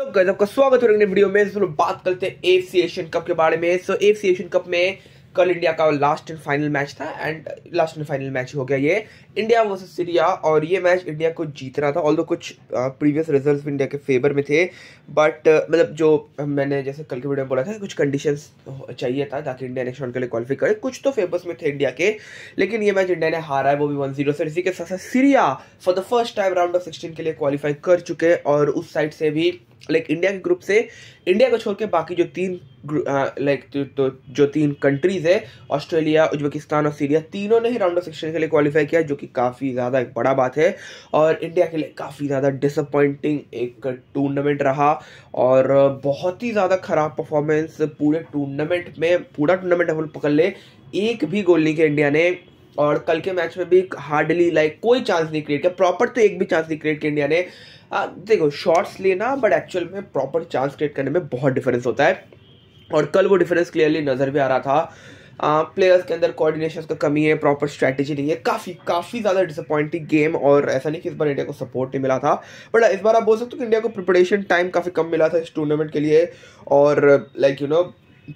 तो आपका स्वागत है वीडियो में तो बात करते हैं एफ सी एशियन कप के बारे में so F C Asian cup में कल इंडिया का लास्ट एंड फाइनल मैच था and last and final match हो गया ये इंडिया वर्सेस सीरिया और ये मैच इंडिया को जीतना था ऑल कुछ प्रीवियस रिजल्ट इंडिया के फेवर में थे बट मतलब जो मैंने जैसे कल के वीडियो में बोला था कुछ कंडीशन चाहिए था ताकि इंडिया नेक्स्ट राउंड के लिए क्वालिफाई करे कुछ तो फेवर्स में थे इंडिया के लेकिन ये मैच इंडिया ने हारा है वो भी वन जीरो से इसी के साथ साथ Syria for the first time round of sixteen के लिए क्वालिफाई कर चुके हैं और उस साइड से भी लाइक like, इंडिया के ग्रुप से इंडिया को छोड़ के बाकी जो तीन लाइक तो, तो, जो तीन कंट्रीज है ऑस्ट्रेलिया उज्बेकिस्तान और सीरिया तीनों ने ही राउंड ऑफ सिक्सटीन के लिए क्वालिफाई किया जो कि काफ़ी ज़्यादा एक बड़ा बात है और इंडिया के लिए काफ़ी ज़्यादा डिसअपॉइंटिंग एक टूर्नामेंट रहा और बहुत ही ज़्यादा ख़राब परफॉर्मेंस पूरे टूर्नामेंट में पूरा टूर्नामेंट हम पकड़ ले एक भी गोल नहीं किया इंडिया ने और कल के मैच में भी हार्डली लाइक कोई चांस नहीं क्रिएट किया प्रॉपर तो एक भी चांस नहीं क्रिएट किया इंडिया ने आ, देखो शॉट्स लेना बट एक्चुअल में प्रॉपर चांस क्रिएट करने में बहुत डिफरेंस होता है और कल वो डिफरेंस क्लियरली नज़र भी आ रहा था प्लेयर्स के अंदर कोऑर्डिनेशन का कमी है प्रॉपर स्ट्रैटेजी नहीं है काफ़ी काफ़ी ज़्यादा डिसअपॉइंटिंग गेम और ऐसा नहीं कि इस बार इंडिया को सपोर्ट नहीं मिला था बट इस बार आप बोल सकते हो कि इंडिया को प्रिपरेशन टाइम काफ़ी कम मिला था इस टूर्नामेंट के लिए और लाइक यू नो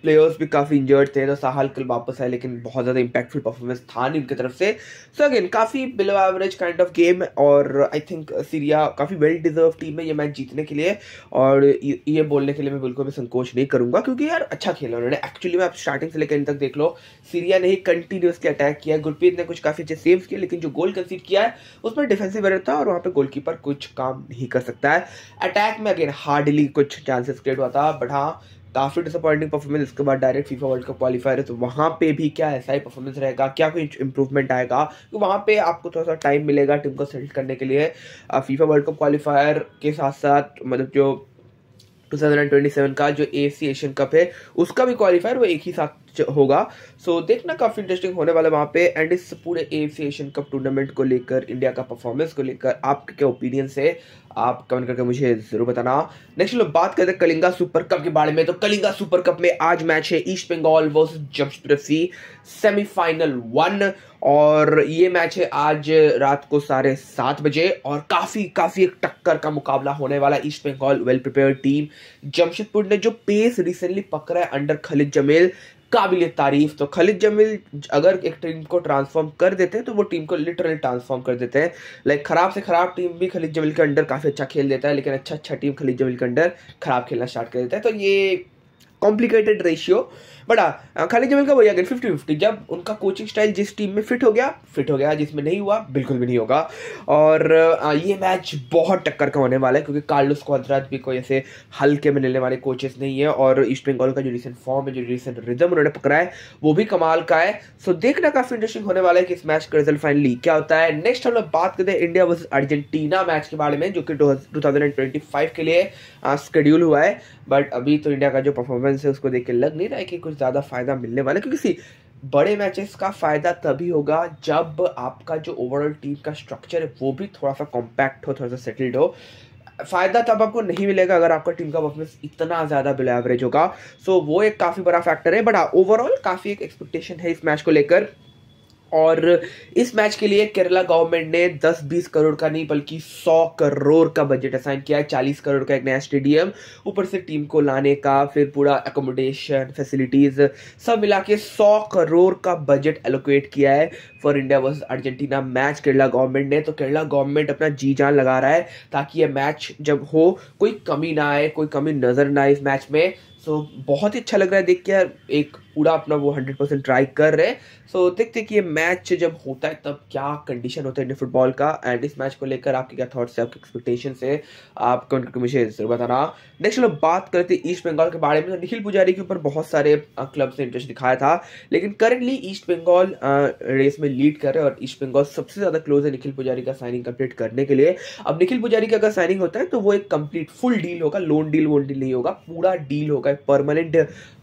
प्लेयर्स भी काफ़ी इंजर्ड थे तो साहल कल वापस आए लेकिन बहुत ज़्यादा इंपैक्टफुल परफॉर्मेंस था नहीं उनकी तरफ से सो so अगेन काफ़ी below average kind of game और आई थिंक सीरिया काफ़ी वेल डिजर्व टीम है ये मैच जीतने के लिए और ये बोलने के लिए मैं बिल्कुल भी संकोच नहीं करूंगा क्योंकि यार अच्छा खेला उन्होंने एक्चुअली में आप स्टार्टिंग से लेकर इन तक देख लो सीरिया ने ही कंटिन्यूसली अटैक किया गुरप्रीत ने कुछ काफ़ी अच्छे सेव्स किए लेकिन जो गोल कंसीड किया है उसमें डिफेंसिव रहता था और वहाँ पर गोलकीपर कुछ काम नहीं कर सकता है अटैक में अगेन हार्डली कुछ चांसेस क्रिएट हुआ था बट हाँ काफ़ी डिसअपॉइंटिंग परफॉर्मेंस इसके बाद direct FIFA World Cup qualifier है तो वहाँ पे भी क्या ऐसा ही परफॉर्मेंस रहेगा क्या कोई इंप्रूवमेंट आएगा तो वहाँ पे आपको थोड़ा सा टाइम मिलेगा टीम को सेलेक्ट करने के लिए फीफा वर्ल्ड कप क्वालिफायर के साथ साथ मतलब जो 2027 का जो ए एशियन कप है उसका भी क्वालिफायर वो एक ही साथ होगा सो so, देखना काफ़ी इंटरेस्टिंग होने वाला है वहाँ पे एंड इस पूरे एशियन कप टूर्नामेंट को लेकर इंडिया का परफॉर्मेंस को लेकर आपके क्या ओपिनियंस है आप कमेंट करके मुझे जरूर बताना नेक्स्ट लोग बात करते हैं कलिंगा सुपर कप के बारे में तो कलिंगा सुपर कप में आज मैच है East Bengal versus Jamshedpur FC semifinal one और ये मैच है आज रात को साढ़े सात बजे और काफ़ी काफ़ी एक टक्कर का मुकाबला होने वाला East Bengal well prepare team Jamshedpur ने जो पेस रिसेंटली पकड़ा है अंडर खलिद जमेल काबिल तारीफ तो खालिद जमील अगर एक टीम को ट्रांसफॉर्म कर देते हैं तो वो टीम को लिटरली ट्रांसफॉर्म कर देते हैं लाइक खराब से खराब टीम भी खालिद जमील के अंडर काफ़ी अच्छा खेल देता है लेकिन अच्छा अच्छा टीम खालिद जमील के अंडर खराब खेलना स्टार्ट कर देता है तो ये कॉम्प्लिकेटेड रेशियो बट खाली हाँ, हाँ, खालिद जमील का वही अगर फिफ्टी फिफ्टी जब उनका कोचिंग स्टाइल जिस टीम में फिट हो गया फिट हो गया जिसमें नहीं हुआ बिल्कुल भी नहीं होगा और हाँ, ये मैच बहुत टक्कर का होने वाला है क्योंकि कार्लोस कॉन्ट्राज भी कोई ऐसे हल्के में लेने वाले कोचेस नहीं है और ईस्ट बंगाल का जो रिसेंट फॉर्म है जो रिसेंट रिदम उन्होंने पकड़ा है वो भी कमाल का है सो देखना काफी इंटरेस्टिंग होने वाला है कि इस मैच का रिजल्ट फाइनली क्या होता है नेक्स्ट हम लोग बात करते हैं इंडिया वर्सेज अर्जेंटीना मैच के बारे में जो कि टू के लिए स्केड्यूल हुआ है बट अभी तो इंडिया का जो परफॉर्मेंस है उसको देख के लग नहीं रहा है कि कुछ कुछ ज़्यादा फ़ायदा मिलने वाला है क्योंकि सी बड़े मैचेस का फ़ायदा तभी होगा जब आपका जो ओवरऑल टीम का स्ट्रक्चर है वो भी थोड़ा सा कॉम्पैक्ट हो थोड़ा सा सेटल्ड हो फ़ायदा तब आपको नहीं मिलेगा अगर आपका टीम का परफॉर्मेंस इतना ज़्यादा बिलो एवरेज होगा सो so, वो एक काफ़ी बड़ा फैक्टर है बट ओवरऑल काफ़ी एक एक्सपेक्टेशन है इस मैच को लेकर और इस मैच के लिए केरला गवर्नमेंट ने 10-20 करोड़ का नहीं बल्कि 100 करोड़ का बजट असाइन किया है 40 करोड़ का एक नया स्टेडियम ऊपर से टीम को लाने का फिर पूरा एकोमोडेशन फैसिलिटीज सब मिला के सौ करोड़ का बजट एलोकेट किया है for India versus Argentina match Kerala government ने तो केरला गवर्नमेंट अपना जी जान लगा रहा है ताकि यह मैच जब हो कोई कमी ना आए कोई कमी नजर ना आए इस मैच में सो so, बहुत ही अच्छा लग रहा है देख के यार एक पूरा अपना वो हंड्रेड परसेंट ट्राई कर रहे हैं सो so, देखते हैं कि ये मैच जब होता है तब क्या कंडीशन होता है इंडियन फुटबॉल का एंड इस मैच को लेकर आपके क्या थॉट्स है आपके एक्सपेक्टेशन है आप कमेंट करके मुझे जरूर बताना नेक्स्ट लोग बात करते हैं ईस्ट बंगाल के बारे में तो निखिल पुजारी के ऊपर बहुत सारे क्लब्स ने इंटरेस्ट दिखाया था लेकिन करेंटली ईस्ट बंगाल रेस में लीड कर रहे हैं और ईस्ट बंगाल सबसे ज़्यादा क्लोज है निखिल पुजारी का साइनिंग कंप्लीट करने के लिए अब निखिल पुजारी का अगर साइनिंग होता है तो वो एक कंप्लीट फुल डील होगा लोन डील वोन डील नहीं होगा पूरा डील होगा परमानेंट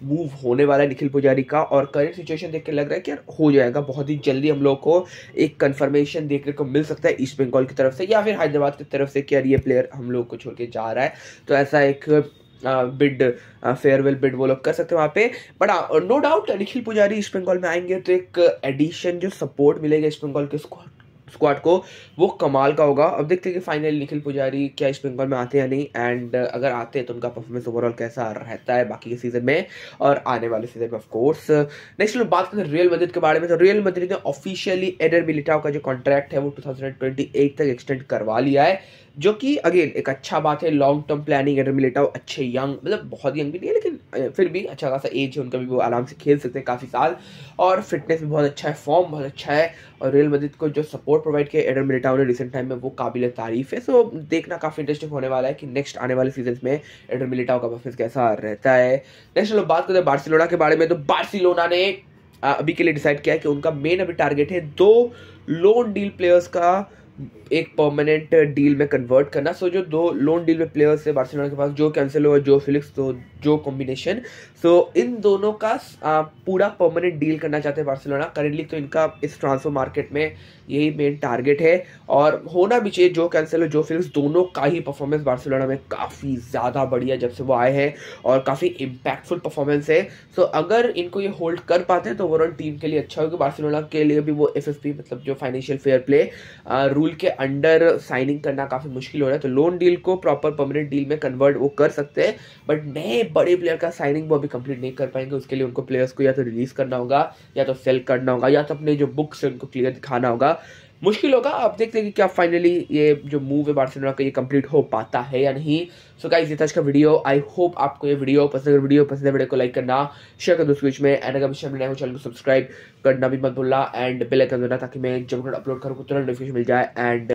मूव होने वाला है निखिल पुजारी का और करेंट सिचुएशन देख के लग रहा है कि यार हो जाएगा बहुत ही जल्दी हम लोग को एक कन्फर्मेशन देखने को मिल सकता है ईस्ट बंगाल की तरफ से या फिर हैदराबाद की तरफ से कि यार ये प्लेयर हम लोग को छोड़ के जा रहा है तो ऐसा एक बिड फेयरवेल बिड वो लोग कर सकते हैं वहाँ पे बट नो डाउट निखिल पुजारी ईस्ट बंगाल में आएंगे तो एक एडिशन जो सपोर्ट मिलेगा ईस्ट बंगाल के स्क्वाड स्क्वाड को वो कमाल का होगा अब देखते हैं कि फाइनली निखिल पुजारी क्या इस बंगाल में आते हैं या नहीं एंड uh, अगर आते हैं तो उनका परफॉर्मेंस ओवरऑल कैसा रहता है बाकी के सीजन में और आने वाले सीजन में ऑफकोर्स नेक्स्ट लोग बात करते हैं रियल मदद के बारे में तो रियल मदद ने ऑफिशियली एडर मिलिटाओ का जो कॉन्ट्रैक्ट है वो टू तक एक्सटेंड करवा लिया है जो कि अगेन एक अच्छा बात है long term planning Eder Militao अच्छे यंग मतलब बहुत यंग भी नहीं है लेकिन फिर भी अच्छा खासा एज है उनका भी वो आराम से खेल सकते हैं काफ़ी साल और फिटनेस भी बहुत अच्छा है फॉर्म बहुत अच्छा है और रियल मदद को जो सपोर्ट प्रोवाइड किया एडन मिलिटाओ ने रिसेंट टाइम में वो काबिल तारीफ है सो देखना काफ़ी इंटरेस्टिंग होने वाला है कि नेक्स्ट आने वाले सीजन में एडर मिलिटाओ का परफॉर्मेंस कैसा रहता है नेक्स्ट हम बात करते हैं बार्सिलोना के बारे में तो बार्सिलोना ने अभी के लिए डिसाइड किया है कि उनका मेन अभी टारगेट है दो लोन डील प्लेयर्स का एक परमानेंट डील में कन्वर्ट करना सो so, जो दो लोन डील में प्लेयर्स है बार्सिलोना के पास जो कैंसिल हुआ जो फिलिक्स तो जो कॉम्बिनेशन सो so, इन दोनों का आ, पूरा परमानेंट डील करना चाहते हैं बार्सिलोना करेंटली तो इनका इस ट्रांसफर मार्केट में यही मेन टारगेट है और होना भी चाहिए जो कैंसिल जो फिलिक्स दोनों का ही परफॉर्मेंस बार्सिलोना में काफ़ी ज़्यादा बढ़िया जब से वो आए हैं और काफ़ी इम्पैक्टफुल परफॉर्मेंस है सो so, अगर इनको ये होल्ड कर पाते हैं तो ओवरऑल टीम के लिए अच्छा होगा बार्सिलोना के लिए भी वो एफ मतलब जो फाइनेंशियल फेयर प्ले रूल के अंडर साइनिंग करना काफ़ी मुश्किल हो रहा है तो लोन डील को प्रॉपर परमानेंट डील में कन्वर्ट वो कर सकते हैं बट नए बड़े प्लेयर का साइनिंग वो अभी कंप्लीट नहीं कर पाएंगे उसके लिए उनको प्लेयर्स को या तो रिलीज़ करना होगा या तो सेल करना होगा या तो अपने जो बुक्स है उनको क्लियर दिखाना होगा मुश्किल होगा आप देखते हैं कि क्या फाइनली ये जो मूव है बार्सिलोना का ये कंप्लीट हो पाता है या नहीं सो गाइस ये था आज का वीडियो आई होप आपको ये वीडियो पसंद अगर वीडियो पसंद है वीडियो को लाइक करना शेयर कर दो बीच में एंड अगर चैनल बनाए हो चैनल को सब्सक्राइब करना भी मत भूलना एंड बेल आइकन देना ताकि मैं जब अपलोड करूँ तुरंत नोटिफिकेशन मिल जाए एंड